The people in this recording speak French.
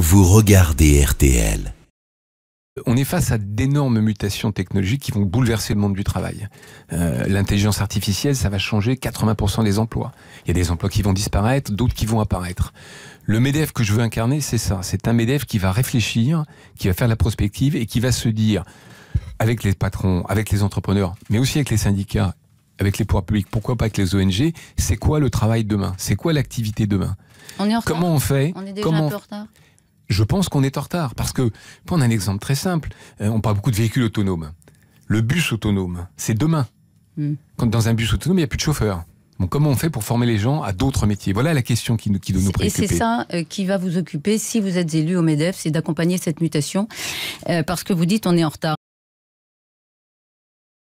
vous regardez RTL. On est face à d'énormes mutations technologiques qui vont bouleverser le monde du travail. Euh, l'intelligence artificielle, ça va changer 80% des emplois. Il y a des emplois qui vont disparaître, d'autres qui vont apparaître. Le MEDEF que je veux incarner, c'est ça. C'est un MEDEF qui va réfléchir, qui va faire la prospective et qui va se dire, avec les patrons, avec les entrepreneurs, mais aussi avec les syndicats, avec les pouvoirs publics, pourquoi pas avec les ONG, c'est quoi le travail demain C'est quoi l'activité demain Comment on fait on est déjà comment je pense qu'on est en retard. Parce que, prendre un exemple très simple, euh, on parle beaucoup de véhicules autonomes. Le bus autonome, c'est demain. Hmm. Quand dans un bus autonome, il n'y a plus de chauffeur. Bon, comment on fait pour former les gens à d'autres métiers Voilà la question qui nous, qui doit nous préoccuper. Et c'est ça euh, qui va vous occuper si vous êtes élu au MEDEF, c'est d'accompagner cette mutation. Euh, parce que vous dites on est en retard.